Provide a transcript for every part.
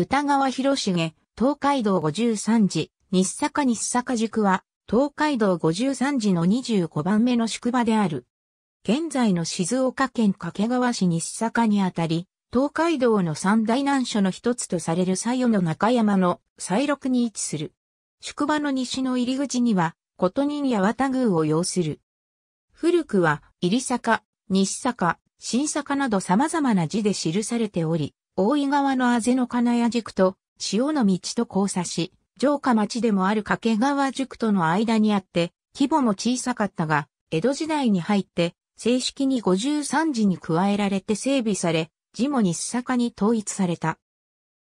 歌川広重、東海道五十三時、日坂日坂宿は、東海道五十三時の25番目の宿場である。現在の静岡県掛川市日坂にあたり、東海道の三大難所の一つとされる西予の中山の西麓に位置する。宿場の西の入り口には、琴人や綿宮を要する。古くは、入坂、西坂、新坂など様々な字で記されており、大井川のあぜの金谷塾と潮の道と交差し、城下町でもある掛川塾との間にあって、規模も小さかったが、江戸時代に入って正式に五十三時に加えられて整備され、字も日坂に統一された。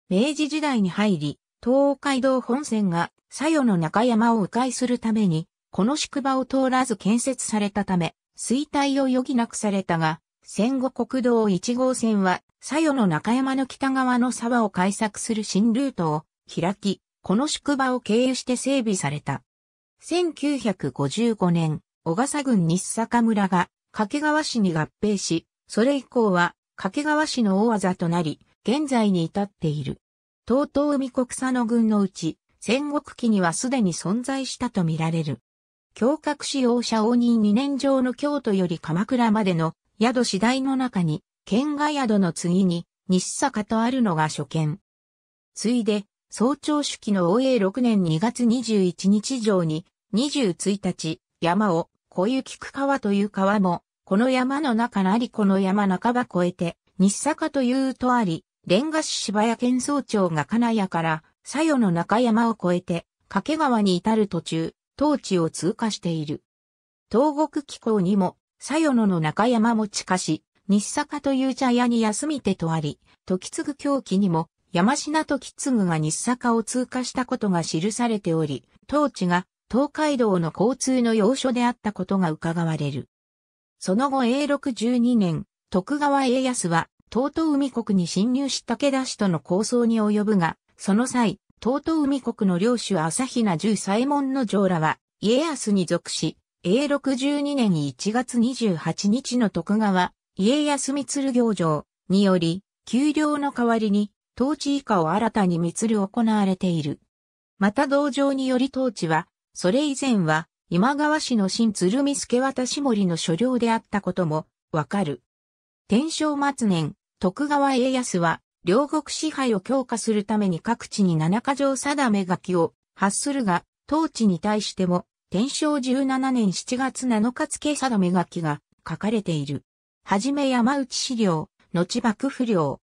明治時代に入り、東海道本線が左右の中山を迂回するために、この宿場を通らず建設されたため、衰退を余儀なくされたが、戦後国道1号線は左右の中山の北側の沢を開削する新ルートを開き、この宿場を経由して整備された。1955年、小笠郡西坂村が掛川市に合併し、それ以降は掛川市の大技となり、現在に至っている。東東海国佐野郡のうち、戦国期にはすでに存在したとみられる。強閣使用者応仁2年上の京都より鎌倉までの宿次第の中に、県外宿の次に、西坂とあるのが初見。ついで、総長式の応永6年2月21日上に、21日、山を、小雪区川という川も、この山の中なりこの山半ば越えて、西坂というとあり、レンガ市芝谷県総長が金谷から、佐与の中山を越えて、掛川に至る途中、当地を通過している。東国気候にも、佐与野の中山も近し、西坂という茶屋に休みてとあり、時継ぐ狂気にも、山品時継が西坂を通過したことが記されており、当地が東海道の交通の要所であったことが伺われる。その後永禄12年、徳川家康は、東東海国に侵入した武田氏との構想に及ぶが、その際、東東海国の領主朝比奈十左衛門の城らは、家康に属し、永禄12年1月28日の徳川家康光行場により、給料の代わりに、統治以下を新たに光行われている。また道場により統治は、それ以前は、今川氏の新鶴見助渡し森の所領であったことも、わかる。天正末年、徳川家康は、両国支配を強化するために各地に七か条定め書きを発するが、当地に対しても、天正17年7月7日付定め書きが書かれている。はじめ山内資料、後幕府領。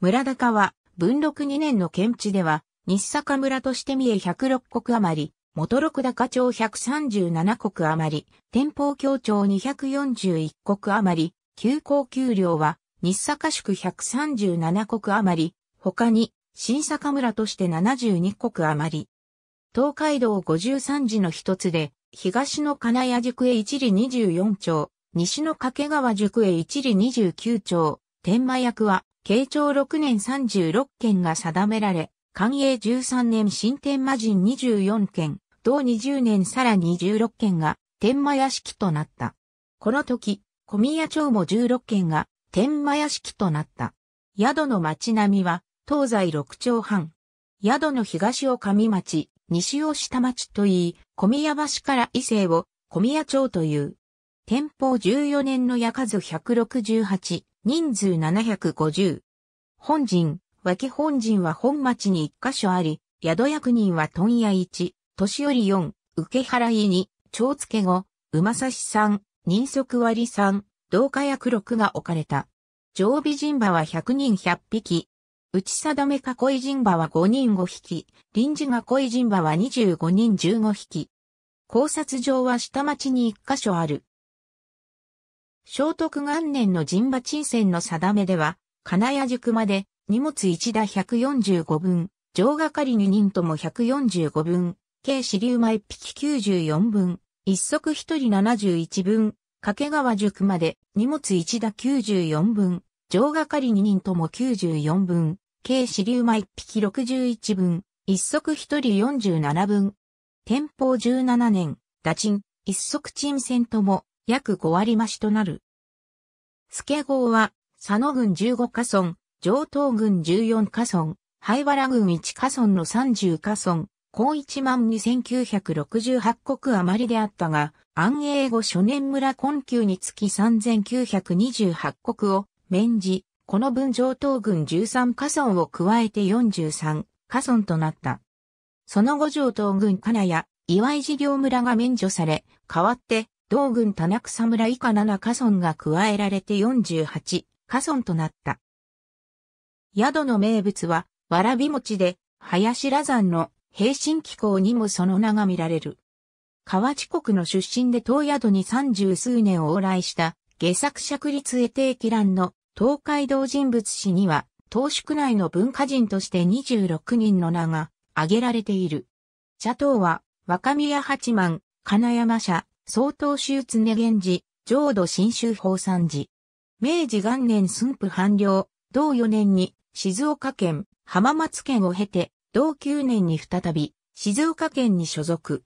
村高は、文禄2年の県知では、西坂村として三重106国余り、元六高町137国余り、天保協町241国余り、旧高給料は、西坂宿137国余り、他に、新坂村として72国余り。東海道53寺の一つで、東の金谷宿へ一里24町、西の掛川塾へ一里29町、天満役は、慶長6年36件が定められ、寛永13年新天満人24件、同20年さらに十6件が天満屋敷となった。この時、小宮町も16件が天満屋敷となった。宿の町並みは東西6町半。宿の東を上町、西を下町といい、小宮橋から伊勢を小宮町という。天保14年の屋数168、人数750。本陣、脇本陣は本町に1箇所あり、宿役人は問屋1、年寄り4、受け払い2、長付け5、馬刺し3、人足割3、同化役6が置かれた。常備陣馬は100人100匹。内定め囲い陣馬は5人5匹。臨時囲い陣馬は25人15匹。考察場は下町に1箇所ある。聖徳元年の神馬鎮船の定めでは、金谷宿まで荷物一打145分、上がかり2人とも145分、計支流馬一匹94分、一足一人71分、掛川塾まで荷物一打94分、上がかり2人とも94分、計支流馬一匹61分、一足一人47分。天保17年、打賃、一足鎮船とも約5割増しとなる。助郷は、佐野郡15カ村、上東郡14カ村、灰原郡1カ村の30カ村、高1万2968国余りであったが、安永後初年村根窮につき3928国を免じ、この分上東郡13カ村を加えて43カ村となった。その後上東郡金谷、岩井事業村が免除され、代わって同軍田中侍以下7家村が加えられて48家村となった。宿の名物は、わらび餅で、林羅山の平身気候にもその名が見られる。河内国の出身で東宿に三十数年往来した下作釈立絵定期覧の東海道人物史には、東宿内の文化人として26人の名が挙げられている。茶頭は、若宮八幡、金山社、総統州常源寺、浄土新州法山寺。明治元年駿府藩領、同4年に静岡県、浜松県を経て、同9年に再び、静岡県に所属。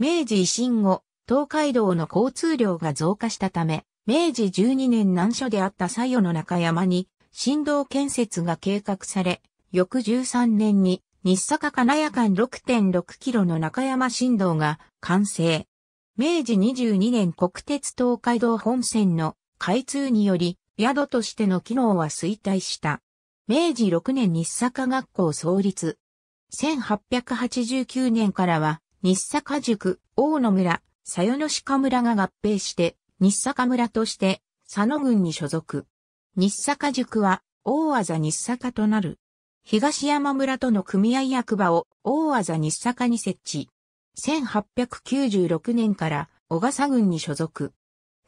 明治維新後、東海道の交通量が増加したため、明治12年難所であった左右の中山に、新道建設が計画され、翌13年に、日坂金谷間6.6キロの中山新道が完成。明治22年国鉄東海道本線の開通により、宿としての機能は衰退した。明治6年日坂学校創立。1889年からは、日坂塾、大野村、さよの鹿村が合併して、日坂村として、佐野郡に所属。日坂塾は、大技日坂となる。東山村との組合役場を大技日坂に設置。1896年から小笠郡に所属。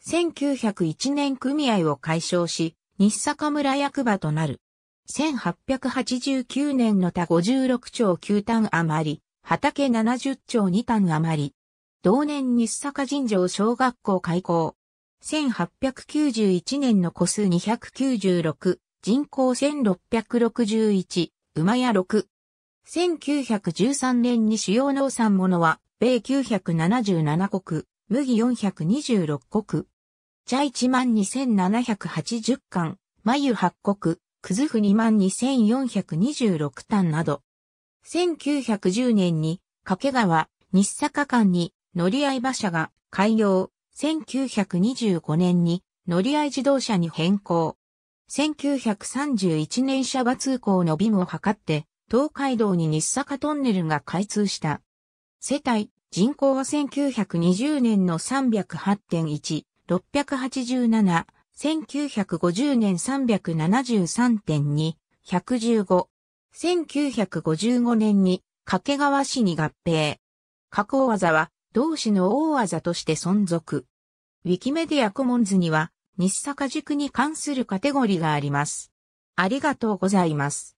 1901年組合を解消し、西坂村役場となる。1889年の他56町9単余り、畑70町2単余り。同年西坂神城小学校開校。1891年の個数296、人口1661、馬屋6、1913年に主要農産物は、米977国、麦426国、茶1 2780貫、眉8国、くずふ2 2426単など。1910年に、掛川、日坂間に、乗り合い馬車が開業。1925年に、乗り合い自動車に変更。1931年車場通行の美も図って、東海道に日坂トンネルが開通した。世帯、人口は1920年の308.1、687、1950年373.2、115。1955年に掛川市に合併。加工技は同市の大技として存続。ウィキメディアコモンズには日坂塾に関するカテゴリーがあります。ありがとうございます。